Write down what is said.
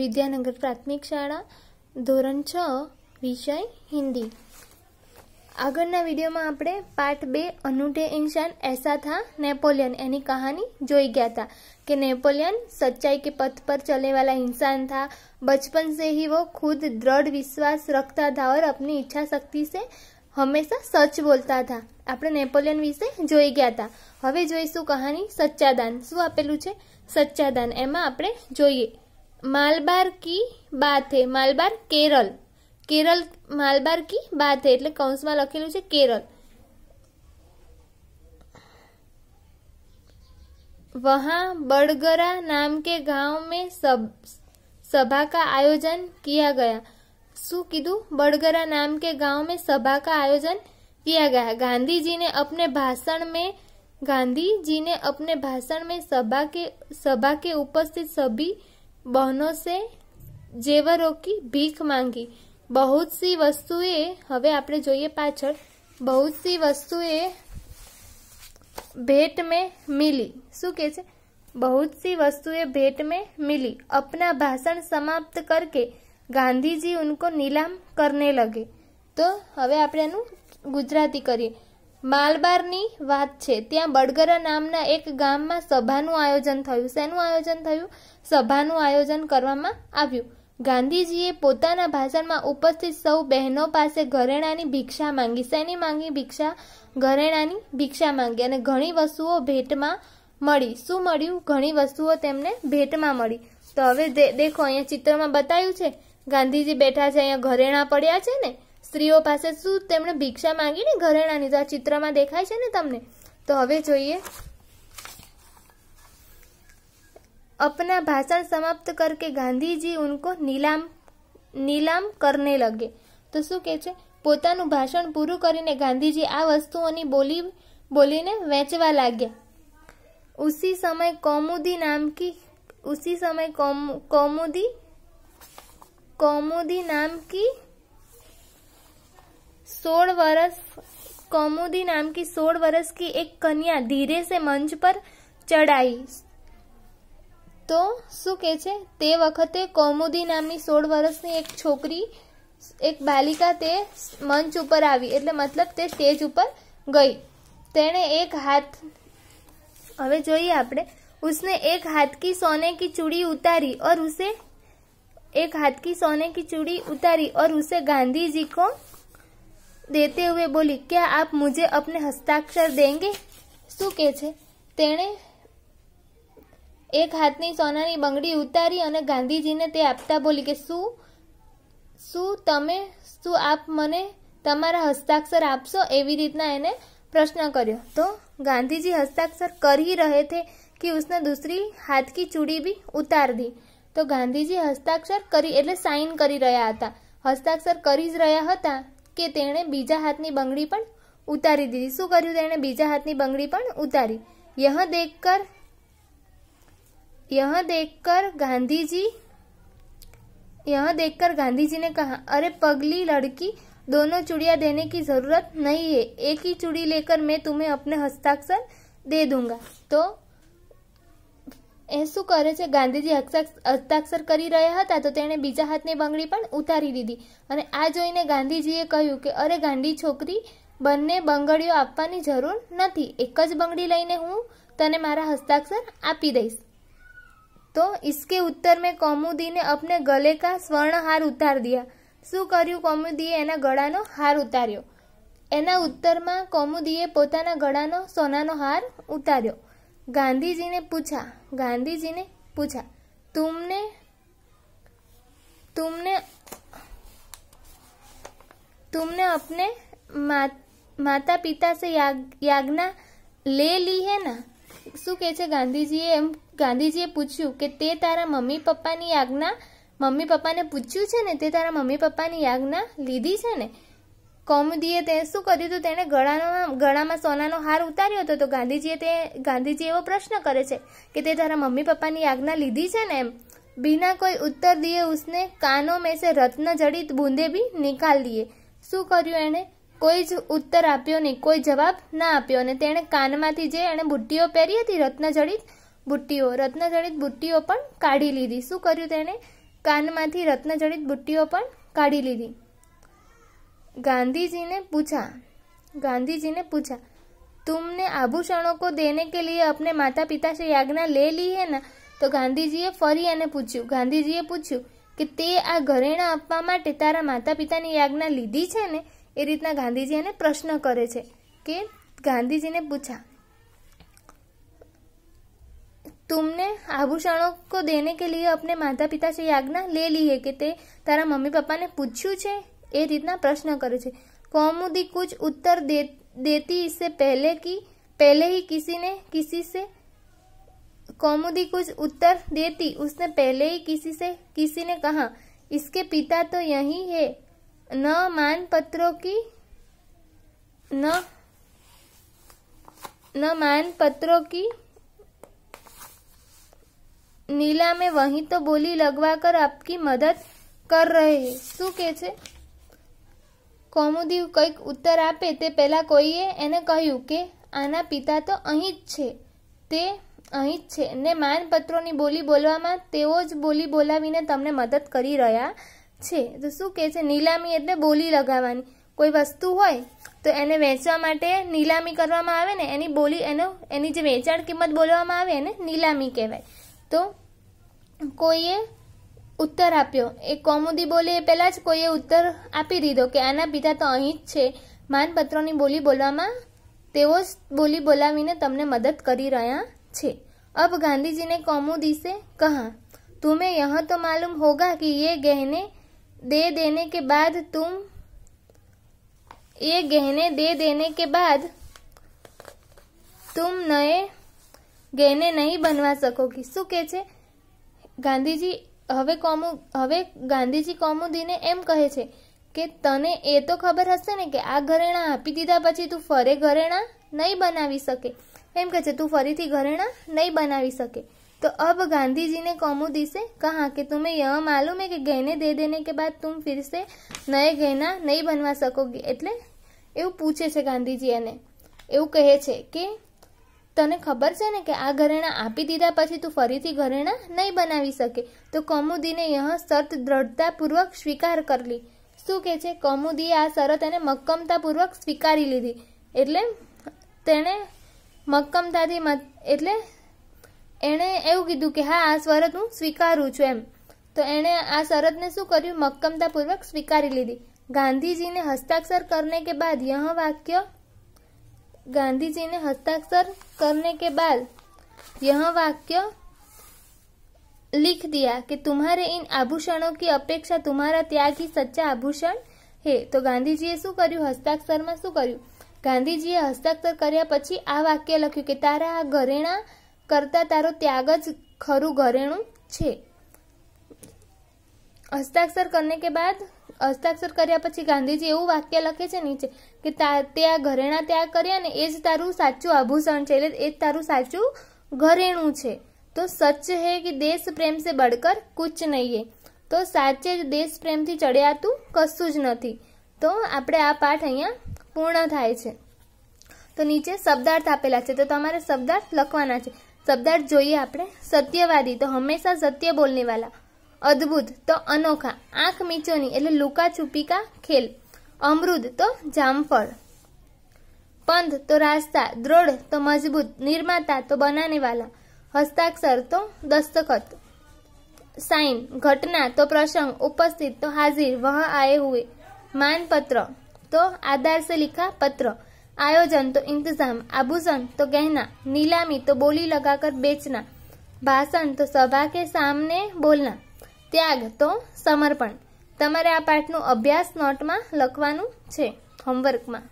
विद्यानगर प्राथमिक शाळा ધોરણ 6 વિષય હિન્દી અગરના વિડિયોમાં આપણે પાઠ 2 અનુઢે ઇંસાન એસા થા નેપોલિયન એની કહાની જોઈ ગયાતા કે નેપોલિયન સચ્ચાઈ કે પથ પર ચલેવાલા ઇંસાન થા બચપન સે હી વો ખુદ દ્રઢ વિશ્વાસ રખતા થા ઓર apni ઈચ્છા શક્તિ સે હંમેશા સચ બોલતા થા આપણે નેપોલિયન વિશે જોઈ ગયાતા હવે જોઈશું કહાની સચ્ચાદાન શું આપેલું છે સચ્ચાદાન એમાં આપણે જોઈએ માલબાર की बात है માલબાર केरल केरल માલબાર की बात है એટલે કૌંસમાં લખેલું છે કેરળ वहाँ बड़गरा नाम के गांव में सब सभा का आयोजन किया गया सु कीधु बड़गरा नाम के गांव में सभा का आयोजन किया गया गांधी जी ने अपने भाषण में गांधी जी ने अपने भाषण में सभा के सभा के उपस्थित सभी બહેનો સે જેવરો કી ભીખ માંગી બહુત સી વસ્તુએ હવે આપણે જોઈએ પાછળ બહુત સી વસ્તુએ ભેટ મેં મિલી શું કહે છે બહુત સી વસ્તુએ ભેટ મેં મિલી અપના ભાષણ સમાપ્ત કરકે ગાંધીજી ઉનકો નીલામ કરને લગે તો હવે આપણે એનું ગુજરાતી કરીએ માલબારની વાત છે ત્યાં બડગરા નામના એક ગામમાં સભાનું આયોજન થયું શેનું આયોજન થયું સભાનું આયોજન કરવામાં આવ્યું ગાંધીજીએ પોતાના ભાષણમાં ઉપસ્થિત સૌ બહેનો પાસે ઘરેણાની ભિક્ષા માંગી શેની માંગી ભિક્ષા ઘરેણાની ભિક્ષા માંગી અને ઘણી વસ્તુઓ ભેટમાં મળી શું મળ્યું ઘણી વસ્તુઓ તેમને ભેટમાં મળી તો હવે દેખો અહીંયા ચિત્રમાં બતાવ્યું છે ગાંધીજી બેઠા છે અહીંયા ઘરેણા પડ્યા છે ને સ્ત્રીઓ પાસે શું તેમણે ભિક્ષા માંગીને ઘરેણાની તો આ ચિત્રમાં દેખાય છે ને તમને તો હવે જોઈએ अपना भाषण समाप्त करके गांधी जी उनको નીલામ નીલામ કરને લગે તો શું કહે છે પોતાનું ભાષણ પૂરું કરીને ગાંધીજી આ વસ્તુઓની બોલી બોલીને વેચવા લાગ્યા ઉસી સમય કૌમુદી નામ કી ઉસી સમય કૌમુદી કૌમુદી નામ કી सोल वर्ष कौमुदी नाम की सोल वर्ष की एक कन्या धीरे से मंच पर ચડાઈ તો શું કહે છે તે વખતે કૌમુદી નામની સોળ વર્ષની એક છોકરી એક બાલિકા તે મંચ ઉપર આવી એટલે મતલબ તે સ્ટેજ ઉપર ગઈ તેણે એક હાથ હવે જોઈએ આપણે उसने एक हाथ की सोने की चूड़ी उतारी और उसे एक हाथ की सोने की चूड़ी उतारी और उसे गांधी जी को દેતે હુએ બોલી ક્યા આપ મુજે અપને હસ્તાક્ષર દેંગે શું કહે છે તેણે એક હાથની સોનાની બંગડી ઉતારી અને ગાંધીજીને તે આપતા બોલી કે શું શું તમે શું આપ મને તમારા હસ્તાક્ષર આપશો એવી રીતના એને પ્રશ્ન કર્યો તો ગાંધીજી હસ્તાક્ષર કરી રહે થે કે ઉસને દૂસરી હાથ કી ચૂડી બી ઉતાર દી તો ગાંધીજી હસ્તાક્ષર કરી એટલે સાઇન કરી રહ્યા હતા હસ્તાક્ષર કરી જ રહ્યા હતા કે તેણે બીજા હાથની બંગડી પણ ઉતારી દીધી શું કર્યું તેણે બીજા હાથની બંગડી પણ ઉતારી યહ દેખકર यह देखकर गांधी जी यह देखकर गांधी जी ने कहा अरे पगली लड़की दोनों चुड़िया देने की जरूरत नहीं है एक ही चुड़ी लेकर मैं तुम्हें अपने हस्ताक्षर दे दूंगा तो એ શું કરે છે ગાંધીજી હસ્તાક્ષર કરી રહ્યા હતા તો તેણે બીજા હાથની બંગડી પણ ઉતારી દીધી અને આ જોઈને ગાંધીજીએ કહ્યું કે અરે ગાંધી છોકરી બંને બંગડીઓ આપવાની જરૂર નથી એક જ બંગડી લઈને હું તને મારા હસ્તાક્ષર આપી દઈશ તો ઇસકે ઉત્તર મેં કૌમુદીને અપને ગલે કા સ્વર્ણહાર ઉતાર દિયા શું કર્યું કૌમુદીએ એના ગળાનો હાર ઉતાર્યો એના ઉત્તરમાં કૌમુદીએ પોતાના ગળાનો સોનાનો હાર ઉતાર્યો गांधी जी ने पूछा गांधी जी ने पूछा तुमने तुमने तुमने अपने मा, માતા પિતા સે યાજ્ઞા લે લી હે ના શું કહે છે ગાંધીજીએ એમ ગાંધીજીએ પૂછ્યું કે તે તારા મમ્મી પપ્પાની યાજ્ઞા મમ્મી પપ્પાને પૂછ્યું છે ને તે તારા મમ્મી પપ્પાની યાજ્ઞા લીધી છે ને કૌમુદીએ તે શું કર્યું હતું તેણે ગળાનો ગળામાં સોનાનો હાર ઉતાર્યો હતો તો ગાંધીજીએ તે ગાંધીજી એવો પ્રશ્ન કરે છે કે તે તારા મમ્મી પપ્પાની આજ્ઞા લીધી છે ને એમ બિના કોઈ ઉત્તર દીએ ઉસને કાનો મેં સે રત્ન જડિત બૂંદે બી નિકાલ દીએ શું કર્યું એણે કોઈ જ ઉત્તર આપ્યો નહીં કોઈ જવાબ ના આપ્યો અને તેણે કાનમાંથી જે એણે બુટ્ટીઓ પહેરી હતી રત્નજડિત બુટ્ટીઓ રત્નજડિત બુટ્ટીઓ પણ કાઢી લીધી શું કર્યું તેણે કાનમાંથી રત્નજડિત બુટ્ટીઓ પણ કાઢી લીધી गांधी जी ने पूछा गांधी जी ने पूछा तुमने आभूषणों को देने के लिए अपने माता पिता से યાજ્ઞા લે લી હે ને તો ગાંધીજીએ ફરી એને પૂછ્યું ગાંધીજીએ પૂછ્યું કે તે આ ઘરેણા આપવા માટે તારા માતા પિતાની યાજ્ઞા લીધી છે ને એ રીતના ગાંધીજી એને પ્રશ્ન કરે છે કે ગાંધીજીને પૂછા तुमने आभूषणों को देने के लिए अपने माता पिता से याज्ञा ले ली है कि ते तारा मम्मी पप्पा ने पूछ્યું છે ए रीतना प्रश्न करे છે कौमुदी कुछ उत्तर दे, देती इससे पहले कि पहले ही किसी ने किसी से कौमुदी कुछ उत्तर देती उसने पहले ही किसी से किसी ने कहा इसके पिता तो यही है न मान पत्रों की न न मान पत्रों की नीला में वही तो बोली लगवा कर आपकी मदद कर रहे हैं શું કે કોમુદી કંઈક ઉત્તર આપે તે પહેલાં કોઈએ એને કહ્યું કે આના પિતા તો અહીં જ છે તે અહીં જ છે ને માનપત્રોની બોલી બોલવામાં તેઓ જ બોલી બોલાવીને તમને મદદ કરી રહ્યા છે તો શું કહે છે નીલામી એટલે બોલી લગાવવાની કોઈ વસ્તુ હોય તો એને વેચવા માટે નીલામી કરવામાં આવે ને એની બોલી એનો એની જે વેચાણ કિંમત બોલવામાં આવે એને નીલામી કહેવાય તો કોઈએ उत्तर આપ્યો એ કોમોદી બોલે પેલા જ કોઈએ ઉત્તર આપી દીધો કે આના પિતા તો અહીં જ છે માનપત્રોની બોલી બોલવામાં તેવો બોલી બોલાવીને તમને મદદ કરી રહ્યા છે અબ ગાંધીજીને કોમોદી સે કહા તુમે યહાં તો માલુમ હોગા કે યે गहने દે દેને કે બાદ તુ એ गहने દે દેને કે બાદ તુમ નયે गहने નહી બનવા સકો કી શું કેછે ગાંધીજી હવે કોમુ હવે ગાંધીજી કોમુદીને એમ કહે છે કે તને એ તો ખબર હશે ને કે આ ઘરેણાં આપી દીધા પછી તું ફરે ઘરેણાં નહીં બનાવી શકે એમ કહે છે તું ફરીથી ઘરેણાં નહીં બનાવી શકે તો અબ ગાંધીજીને કૌમુદી સે કહા કે તમે એ માલુમ હે કે ગહેને દે દેને કે બાદ તું ફિરસે સે નયે ગહેના નહીં બનવા શકોગી એટલે એવું પૂછે છે ગાંધીજી એને એવું કહે છે કે તને ખબર છે ને કે આ ઘરેણા આપી દીધા પછી તું ફરીથી ઘરેણા નહીં બનાવી શકે તો કૌમુદીને યહ શરત દ્રઢતાપૂર્વક સ્વીકાર કરલી શું કહે છે કૌમુદીએ આ શરત એને મક્કમતાપૂર્વક સ્વીકારી લીધી એટલે તેણે મક્કમતાથી એટલે એણે એવું કીધું કે હા આ શરત હું સ્વીકારું છું એમ તો એણે આ શરતને શું કર્યું મક્કમતાપૂર્વક સ્વીકારી લીધી ગાંધીજીને હસ્તાક્ષર કરને કે બાદ યહ વાક્ય गांधी जी ने हस्ताक्षर करने के बाद यह वाक्य लिख दिया कि तुम्हारे इन आभूषणों की अपेक्षा तुम्हारा त्याग ही सच्चा आभूषण હે તો ગાંધીજીએ શું કર્યું હસ્તાક્ષરમાં શું કર્યું ગાંધીજીએ હસ્તાક્ષર કર્યા પછી આ વાક્ય લખ્યું કે તારા આ ઘરેણા કરતા તારો ત્યાગ જ ખરું ઘરેણું છે હસ્તાક્ષર કરને કે બાદ હસ્તાક્ષર કર્યા પછી ગાંધીજી એવું વાક્ય લખે છે નીચે કે તે આ ઘરેણા ત્યાગ કર્યા ને એ જ તારું સાચું આભૂષણ છે એટલે એ જ તારું સાચું ઘરેણું છે તો સચ હે કે દેશ પ્રેમ સે બળકર કુચ નહીં હે તો સાચે જ દેશ પ્રેમથી ચડ્યાતું કશું જ નથી તો આપણે આ પાઠ અહીંયા પૂર્ણ થાય છે તો નીચે શબ્દાર્થ આપેલા છે તો તમારે શબ્દાર્થ લખવાના છે શબ્દાર્થ જોઈએ આપણે સત્યવાદી તો હંમેશા સત્ય બોલનેવાલા अद्भुत तो अनोखा आंख मीचोनी एट लुका छुपी का खेल अमृद तो जामफल पंथ तो रास्ता दृढ़ तो मजबूत निर्माता तो बनाने वाला हस्ताक्षर तो दस्तखत साइन घटना तो प्रसंग उपस्थित तो हाजिर वहां आए हुए मान पत्र तो आधार से लिखा पत्र आयोजन तो इंतजाम आभूषण तो गहना नीलामी तो बोली लगाकर बेचना भाषण तो सभा के सामने बोलना ત્યાગ તો સમર્પણ તમારે આ પાઠનો અભ્યાસ નોટમાં લખવાનું છે હોમવર્કમાં